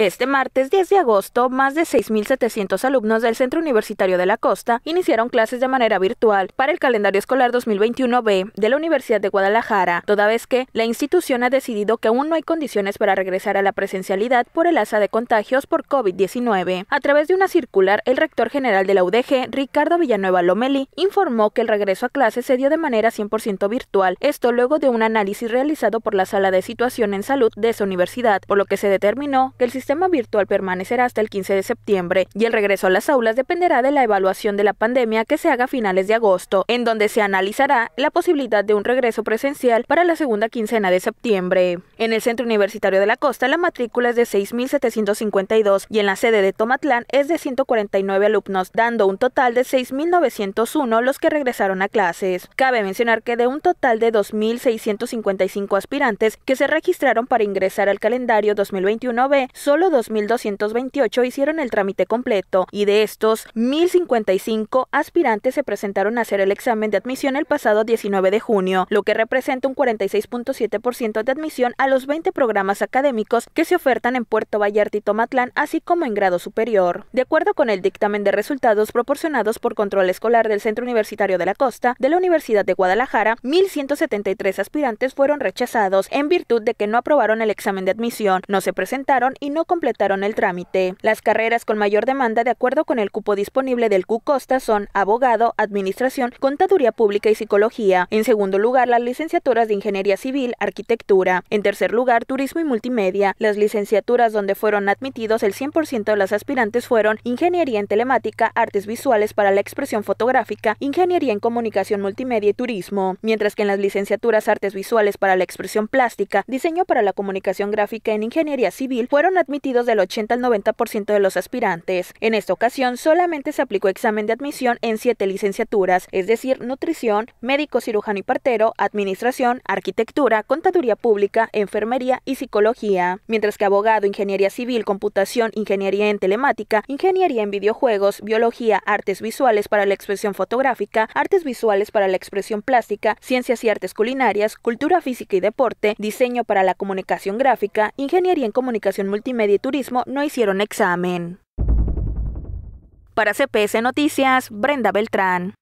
Este martes 10 de agosto, más de 6.700 alumnos del Centro Universitario de la Costa iniciaron clases de manera virtual para el calendario escolar 2021B de la Universidad de Guadalajara, toda vez que la institución ha decidido que aún no hay condiciones para regresar a la presencialidad por el asa de contagios por COVID-19. A través de una circular, el rector general de la UDG, Ricardo Villanueva Lomeli, informó que el regreso a clases se dio de manera 100% virtual, esto luego de un análisis realizado por la Sala de Situación en Salud de esa universidad, por lo que se determinó que el sistema sistema virtual permanecerá hasta el 15 de septiembre y el regreso a las aulas dependerá de la evaluación de la pandemia que se haga a finales de agosto, en donde se analizará la posibilidad de un regreso presencial para la segunda quincena de septiembre. En el Centro Universitario de la Costa la matrícula es de 6.752 y en la sede de Tomatlán es de 149 alumnos, dando un total de 6.901 los que regresaron a clases. Cabe mencionar que de un total de 2.655 aspirantes que se registraron para ingresar al calendario 2021B, solo solo 2.228 hicieron el trámite completo y de estos, 1.055 aspirantes se presentaron a hacer el examen de admisión el pasado 19 de junio, lo que representa un 46.7% de admisión a los 20 programas académicos que se ofertan en Puerto Vallarta y Tomatlán, así como en grado superior. De acuerdo con el dictamen de resultados proporcionados por Control Escolar del Centro Universitario de la Costa de la Universidad de Guadalajara, 1.173 aspirantes fueron rechazados en virtud de que no aprobaron el examen de admisión, no se presentaron y no completaron el trámite. Las carreras con mayor demanda de acuerdo con el cupo disponible del CUCOSTA, Costa son abogado, administración, contaduría pública y psicología. En segundo lugar, las licenciaturas de ingeniería civil, arquitectura. En tercer lugar, turismo y multimedia. Las licenciaturas donde fueron admitidos el 100% de las aspirantes fueron ingeniería en telemática, artes visuales para la expresión fotográfica, ingeniería en comunicación multimedia y turismo. Mientras que en las licenciaturas artes visuales para la expresión plástica, diseño para la comunicación gráfica en ingeniería civil fueron admitidos admitidos del 80 al 90% de los aspirantes. En esta ocasión solamente se aplicó examen de admisión en siete licenciaturas, es decir, nutrición, médico cirujano y partero, administración, arquitectura, contaduría pública, enfermería y psicología, mientras que abogado, ingeniería civil, computación, ingeniería en telemática, ingeniería en videojuegos, biología, artes visuales para la expresión fotográfica, artes visuales para la expresión plástica, ciencias y artes culinarias, cultura física y deporte, diseño para la comunicación gráfica, ingeniería en comunicación multimedia, Medio Turismo no hicieron examen. Para CPS Noticias, Brenda Beltrán.